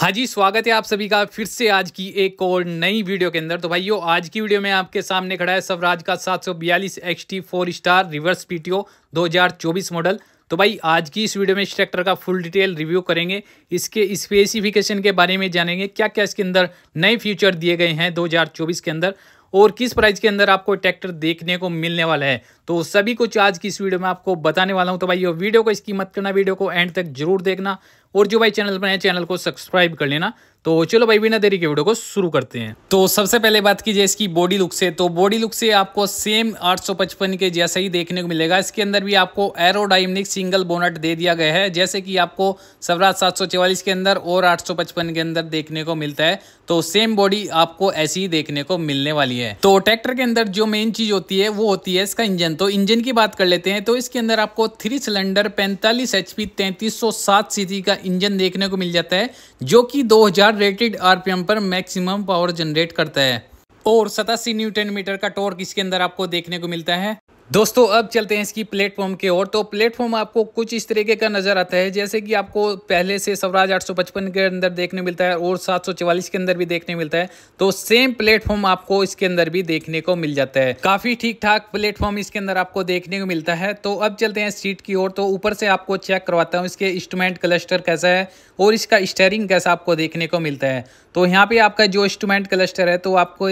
हाँ जी स्वागत है आप सभी का फिर से आज की एक और नई वीडियो के अंदर तो भाइयों आज की वीडियो में आपके सामने खड़ा है स्वराज का 742 T four star reverse PTO 2024 model तो भाई आज की इस वीडियो में इस ट्रैक्टर का फुल डिटेल रिव्यू करेंगे इसके स्पेसिफिकेशन के बारे में जानेंगे क्या क्या इसके अंदर नए फीचर दिए गए हैं चौबीस के अंदर और किस प्राइस के अंदर आपको ट्रैक्टर देखने को मिलने वाला है तो सभी कुछ आज की इस वीडियो में आपको बताने वाला हूं तो भाई ये वीडियो को इसकी मत करना वीडियो को एंड तक जरूर देखना और जो भाई चैनल पर है चैनल को सब्सक्राइब कर लेना तो चलो भाई बिना देरी के वीडियो को शुरू करते हैं तो सबसे पहले बात की जाए इसकी बॉडी लुक से तो बॉडी लुक से आपको सेम 855 के जैसा ही देखने को मिलेगा इसके अंदर भी आपको एरोडाइमनिक सिंगल बोनट दे दिया गया है जैसे कि आपको सवराज सात के अंदर और 855 के अंदर देखने को मिलता है तो सेम बॉडी आपको ऐसी ही देखने को मिलने वाली है तो ट्रैक्टर के अंदर जो मेन चीज होती है वो होती है इसका इंजन तो इंजन की बात कर लेते हैं तो इसके अंदर आपको थ्री सिलेंडर पैंतालीस एच पी का इंजन देखने को मिल जाता है जो कि दो हजार हज़ार रेटेड आरपीएम पर मैक्सिमम पावर जनरेट करता है और सतासी न्यूटन मीटर का टॉर्क इसके अंदर आपको देखने को मिलता है दोस्तों अब चलते हैं इसकी प्लेटफॉर्म के ओर तो प्लेटफॉर्म आपको कुछ इस तरीके का नज़र आता है जैसे कि आपको पहले से स्वराज 855 के अंदर देखने मिलता है और 744 के अंदर भी देखने मिलता है तो सेम प्लेटफॉर्म आपको इसके अंदर भी देखने को मिल जाता है काफ़ी ठीक ठाक प्लेटफॉर्म इसके अंदर आपको देखने को मिलता है तो अब चलते हैं सीट की ओर तो ऊपर से आपको चेक करवाता हूँ इसके इंस्ट्रूमेंट क्लस्टर कैसा है और इसका स्टेयरिंग कैसा आपको देखने को मिलता है तो यहाँ पर आपका जो इंस्ट्रूमेंट क्लस्टर है तो आपको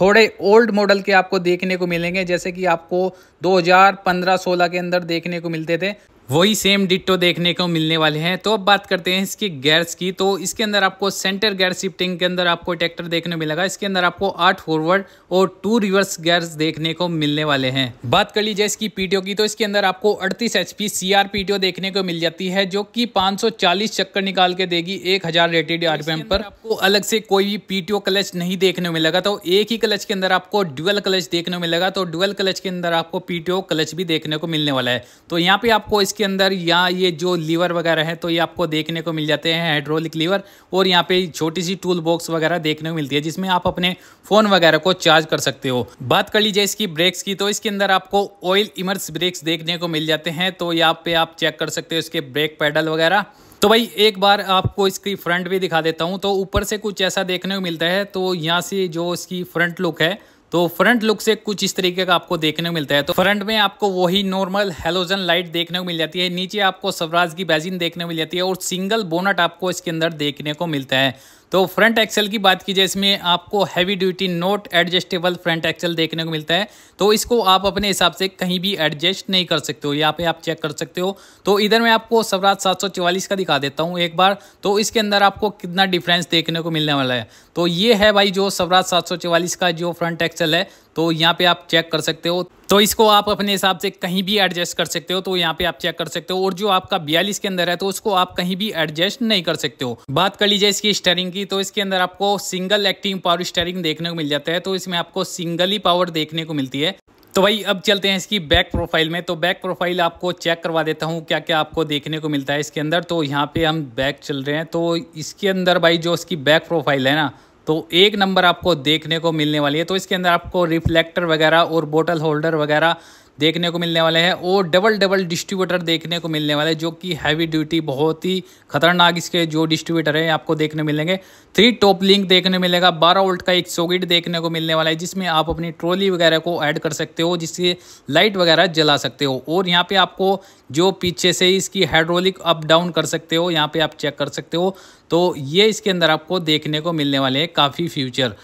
थोड़े ओल्ड मॉडल के आपको देखने को मिलेंगे जैसे कि आपको 2015-16 के अंदर देखने को मिलते थे वही सेम डिट्टो देखने को मिलने वाले हैं तो अब बात करते हैं इसके गैर्स की तो इसके अंदर आपको सेंटर गैर शिफ्टिंग के अंदर आपको ट्रैक्टर देखने मिलेगा इसके अंदर आपको आठ फॉरवर्ड और टू रिवर्स गैर्स देखने को मिलने वाले हैं बात कर लीजिए इसकी पीटीओ की तो इसके अंदर आपको अड़तीस H P C R PTO देखने को मिल जाती है जो की पांच चक्कर निकाल के देगी हजार रेटेड आरपीएम पर आपको अलग से कोई भी पीटीओ क्लच नहीं देखने मिलेगा तो एक ही क्लच के अंदर आपको डुअल क्लच देखने मिलेगा तो डुअल क्लच के अंदर आपको पीटीओ क्लच भी देखने को मिलने वाला है तो यहाँ पे आपको इसके इसके अंदर या ये जो लीवर वगैरह है तो ये आपको देखने को मिल जाते हैं हाइड्रोलिक लीवर और यहाँ पे छोटी सी टूल बॉक्स वगैरह देखने को मिलती है जिसमें आप अपने फ़ोन वगैरह को चार्ज कर सकते हो बात कर लीजिए इसकी ब्रेक्स की तो इसके अंदर आपको ऑयल इमर्स ब्रेक्स देखने को मिल जाते हैं तो यहाँ पे आप चेक कर सकते हो इसके ब्रेक पैडल वगैरह तो भाई एक बार आपको इसकी फ्रंट भी दिखा देता हूँ तो ऊपर से कुछ ऐसा देखने को मिलता है तो यहाँ से जो इसकी फ्रंट लुक है तो फ्रंट लुक से कुछ इस तरीके का आपको देखने को मिलता है तो फ्रंट में आपको वही नॉर्मल हेलोजन लाइट देखने को मिल जाती है नीचे आपको सवराज की बैजिन देखने को मिल जाती है और सिंगल बोनट आपको इसके अंदर देखने को मिलता है तो फ्रंट एक्सेल की बात की जाए इसमें आपको heavy duty not adjustable front axle देखने को मिलता है तो इसको आप अपने हिसाब से कहीं भी एडजस्ट नहीं कर सकते हो यहाँ पे आप चेक कर सकते हो तो इधर मैं आपको सवराज सात का दिखा देता हूँ एक बार तो इसके अंदर आपको कितना डिफरेंस देखने को मिलने वाला है तो ये है भाई जो सवराज सात का जो फ्रंट एक्सल है तो यहाँ पे आप चेक कर सकते हो तो इसको आप अपने हिसाब से कहीं भी एडजस्ट कर सकते हो तो यहाँ पे आप चेक कर सकते हो और जो आपका बयालीस के अंदर है तो उसको आप कहीं भी एडजस्ट नहीं कर सकते हो बात कर लीजिए इसकी स्टेरिंग की तो इसके अंदर आपको सिंगल एक्टिंग पावर स्टेरिंग देखने को मिल जाता है तो इसमें आपको सिंगल ही पावर देखने को मिलती है तो भाई अब चलते हैं इसकी बैक प्रोफाइल में तो बैक प्रोफाइल आपको चेक करवा देता हूँ क्या क्या आपको देखने को मिलता है इसके अंदर तो यहाँ पे हम बैक चल रहे हैं तो इसके अंदर भाई जो इसकी बैक प्रोफाइल है ना तो एक नंबर आपको देखने को मिलने वाली है तो इसके अंदर आपको रिफ्लेक्टर वगैरह और बोटल होल्डर वगैरह देखने को मिलने वाले हैं और डबल डबल डिस्ट्रीब्यूटर देखने को मिलने वाले हैं जो कि हैवी ड्यूटी बहुत ही खतरनाक इसके जो डिस्ट्रीब्यूटर हैं आपको देखने मिलेंगे थ्री टॉप लिंक देखने मिलेगा बारह वोल्ट का एक सोगिट देखने को मिलने वाला है जिसमें आप अपनी ट्रॉली वगैरह को ऐड कर सकते हो जिससे लाइट वगैरह जला सकते हो और यहाँ पर आपको जो पीछे से इसकी हाइड्रोलिक अप डाउन कर सकते हो यहाँ पर आप चेक कर सकते हो तो ये इसके अंदर आपको देखने को मिलने वाले हैं काफ़ी फ्यूचर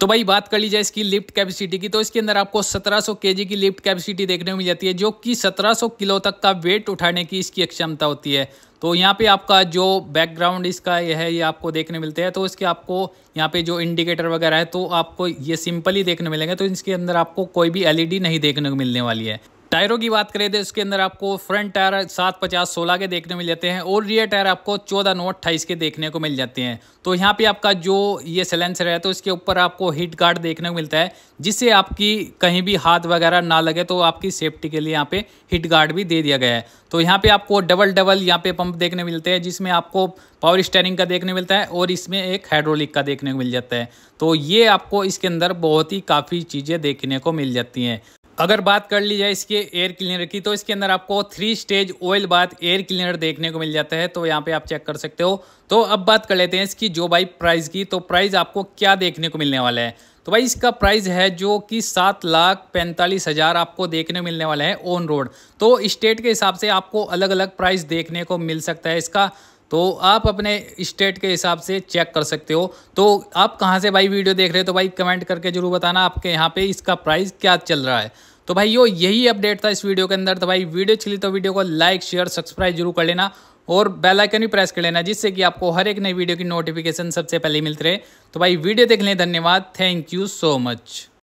तो भाई बात कर ली जाए इसकी लिफ्ट कैपेसिटी की तो इसके अंदर आपको 1700 केजी की लिफ्ट कैपेसिटी देखने को मिल जाती है जो कि 1700 किलो तक का वेट उठाने की इसकी क्षमता होती है तो यहाँ पे आपका जो बैकग्राउंड इसका यह है ये आपको देखने मिलते हैं तो इसके आपको यहाँ पे जो इंडिकेटर वगैरह है तो आपको ये सिंपली देखने मिलेंगे तो इसके अंदर आपको कोई भी एलईडी नहीं देखने को मिलने वाली है टायरों की बात करें तो इसके अंदर आपको फ्रंट टायर सात पचास सोलह के देखने मिल जाते हैं और रियर टायर आपको चौदह नौ अट्ठाईस के देखने को मिल जाते हैं तो यहाँ पे आपका जो ये सिलेंसर है तो इसके ऊपर आपको हीट गार्ड देखने को मिलता है जिससे आपकी कहीं भी हाथ वगैरह ना लगे तो आपकी सेफ्टी के लिए यहाँ पे हीट गार्ड भी दे दिया गया है तो यहाँ पे आपको डबल डबल यहाँ पे पंप देखने मिलते हैं जिसमें आपको पावर स्टेयरिंग का देखने मिलता है और इसमें एक हाइड्रोलिक का देखने को मिल जाता है तो ये आपको इसके अंदर बहुत ही काफ़ी चीज़ें देखने को मिल जाती हैं अगर बात कर ली जाए इसके एयर क्लीनर की तो इसके अंदर आपको three stage oil bath air cleaner देखने को मिल जाता है तो यहाँ पे आप चेक कर सकते हो तो अब बात कर लेते हैं इसकी जो भाई प्राइस की तो प्राइस आपको क्या देखने को मिलने वाला है तो भाई इसका प्राइस है जो कि सात लाख पैंतालीस हज़ार आपको देखने मिलने वाला है ऑन रोड तो स्टेट के हिसाब से आपको अलग अलग प्राइस देखने को मिल सकता है इसका तो आप अपने स्टेट के हिसाब से चेक कर सकते हो तो आप कहाँ से भाई वीडियो देख रहे हो तो भाई कमेंट करके जरूर बताना आपके यहाँ पे इसका प्राइस क्या चल रहा है तो भाई यो यही अपडेट था इस वीडियो के अंदर तो भाई वीडियो चली तो वीडियो को लाइक शेयर सब्सक्राइब जरूर कर लेना और बेल आइकन भी प्रेस कर लेना जिससे कि आपको हर एक नई वीडियो की नोटिफिकेशन सबसे पहले मिलते रहे तो भाई वीडियो देख लें धन्यवाद थैंक यू सो मच